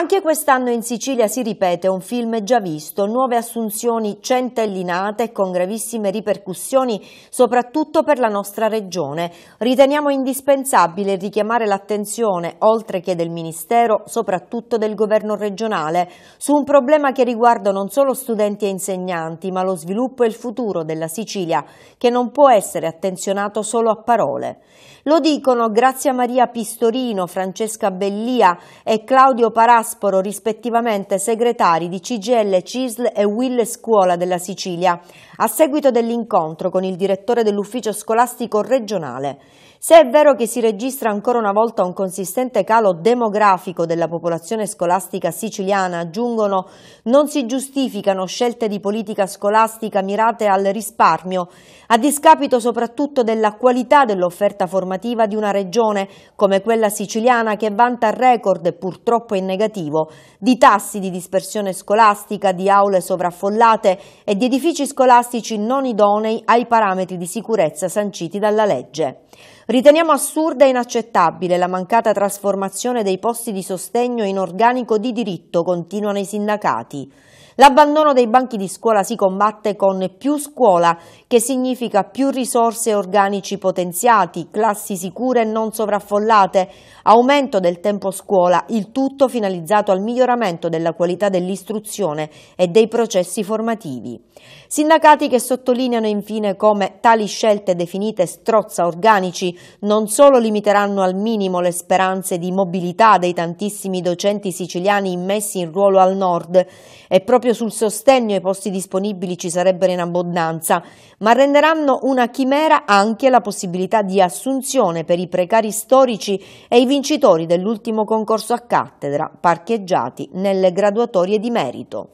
Anche quest'anno in Sicilia si ripete un film già visto, nuove assunzioni centellinate con gravissime ripercussioni soprattutto per la nostra regione. Riteniamo indispensabile richiamare l'attenzione, oltre che del Ministero, soprattutto del Governo regionale, su un problema che riguarda non solo studenti e insegnanti, ma lo sviluppo e il futuro della Sicilia, che non può essere attenzionato solo a parole. Lo dicono Grazia Maria Pistorino, Francesca Bellia e Claudio Parassi, Casporo, rispettivamente segretari di CGL CISL e Will Scuola della Sicilia, a seguito dell'incontro con il direttore dell'ufficio scolastico regionale. Se è vero che si registra ancora una volta un consistente calo demografico della popolazione scolastica siciliana, aggiungono, non si giustificano scelte di politica scolastica mirate al risparmio, a discapito soprattutto della qualità dell'offerta formativa di una regione come quella siciliana che vanta record purtroppo in negativo significativo, di tassi di dispersione scolastica, di aule sovraffollate e di edifici scolastici non idonei ai parametri di sicurezza sanciti dalla legge. Riteniamo assurda e inaccettabile la mancata trasformazione dei posti di sostegno in organico di diritto, continuano i sindacati. L'abbandono dei banchi di scuola si combatte con più scuola, che significa più risorse organici potenziati, classi sicure e non sovraffollate, aumento del tempo scuola, il tutto finalizzato al miglioramento della qualità dell'istruzione e dei processi formativi. Sindacati che sottolineano infine come tali scelte definite strozza organici non solo limiteranno al minimo le speranze di mobilità dei tantissimi docenti siciliani immessi in ruolo al nord e proprio sul sostegno ai posti disponibili ci sarebbero in abbondanza, ma renderanno una chimera anche la possibilità di assunzione per i precari storici e i vincitori dell'ultimo concorso a cattedra parcheggiati nelle graduatorie di merito.